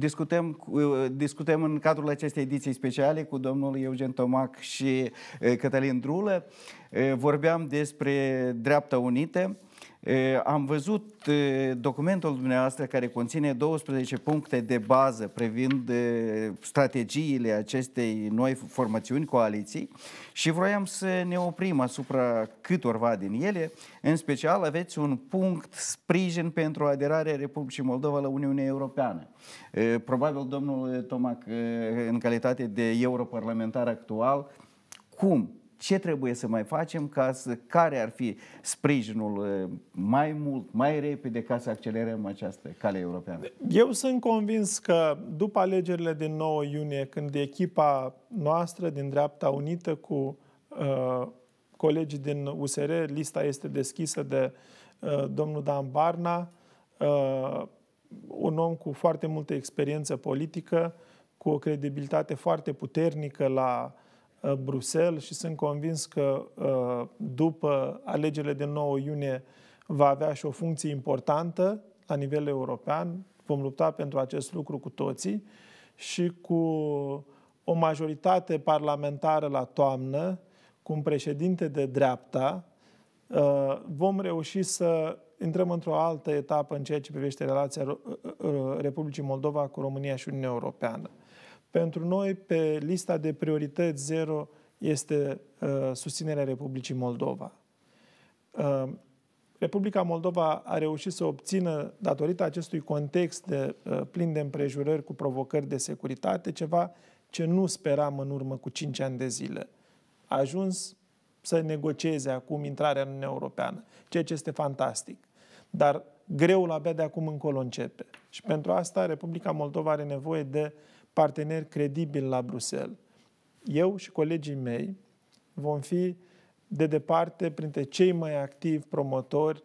Discutăm, discutăm în cadrul acestei ediții speciale cu domnul Eugen Tomac și eh, Cătălin Drulă. Eh, vorbeam despre Dreapta Unită am văzut documentul dumneavoastră care conține 12 puncte de bază privind strategiile acestei noi formațiuni, coaliții și vroiam să ne oprim asupra câtorva din ele. În special aveți un punct sprijin pentru aderarea Republicii Moldova la Uniunea Europeană. Probabil domnul Tomac, în calitate de europarlamentar actual, cum ce trebuie să mai facem, ca să, care ar fi sprijinul uh, mai mult, mai repede ca să accelerăm această cale europeană? Eu sunt convins că după alegerile din 9 iunie, când echipa noastră din dreapta unită cu uh, colegii din USR, lista este deschisă de uh, domnul Dan Barna, uh, un om cu foarte multă experiență politică, cu o credibilitate foarte puternică la uh, Uh, Bruxelles și sunt convins că uh, după alegerile de 9 iunie va avea și o funcție importantă la nivel european. Vom lupta pentru acest lucru cu toții și cu o majoritate parlamentară la toamnă, cu un președinte de dreapta, uh, vom reuși să intrăm într-o altă etapă în ceea ce privește relația Republicii Moldova cu România și Uniunea Europeană. Pentru noi, pe lista de priorități zero este uh, susținerea Republicii Moldova. Uh, Republica Moldova a reușit să obțină, datorită acestui context de, uh, plin de împrejurări cu provocări de securitate, ceva ce nu speram în urmă cu 5 ani de zile. A ajuns să negocieze acum intrarea în Uniunea Europeană, ceea ce este fantastic. Dar greul abia de acum încolo începe. Și pentru asta Republica Moldova are nevoie de uh, Partener credibil la Bruxelles. Eu și colegii mei vom fi de departe printre cei mai activi promotori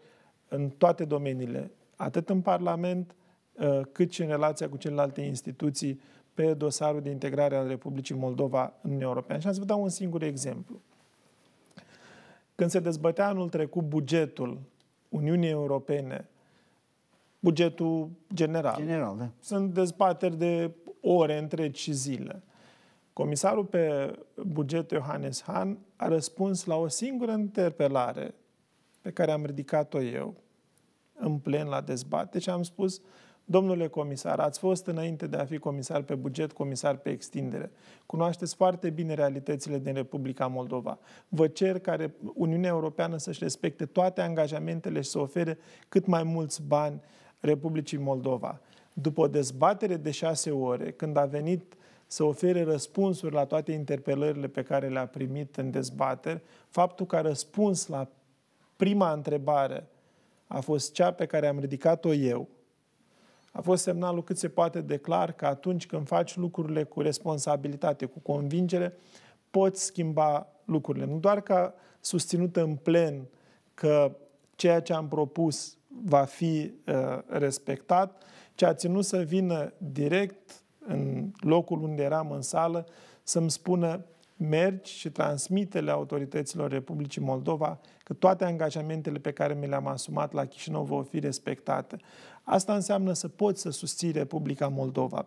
în toate domeniile, atât în Parlament, ă, cât și în relația cu celelalte instituții pe dosarul de integrare al Republicii Moldova în Uniunea Europeană. Și am să vă dau un singur exemplu. Când se dezbătea anul trecut bugetul Uniunii Europene, bugetul general, general da. sunt dezbateri de ore întregi zile. Comisarul pe buget Johannes Hahn, a răspuns la o singură interpelare pe care am ridicat-o eu în plen la dezbate și am spus Domnule comisar, ați fost înainte de a fi comisar pe buget, comisar pe extindere. Cunoașteți foarte bine realitățile din Republica Moldova. Vă cer ca Uniunea Europeană să-și respecte toate angajamentele și să ofere cât mai mulți bani Republicii Moldova după o dezbatere de șase ore, când a venit să ofere răspunsuri la toate interpelările pe care le-a primit în dezbatere, faptul că a răspuns la prima întrebare a fost cea pe care am ridicat-o eu, a fost semnalul cât se poate de clar că atunci când faci lucrurile cu responsabilitate, cu convingere, poți schimba lucrurile. Nu doar că susținută în plen că ceea ce am propus va fi uh, respectat, ce a ținut să vină direct în locul unde eram în sală să-mi spună mergi și transmitele autorităților Republicii Moldova că toate angajamentele pe care mi le-am asumat la Chișinău vor fi respectate. Asta înseamnă să poți să susții Republica Moldova.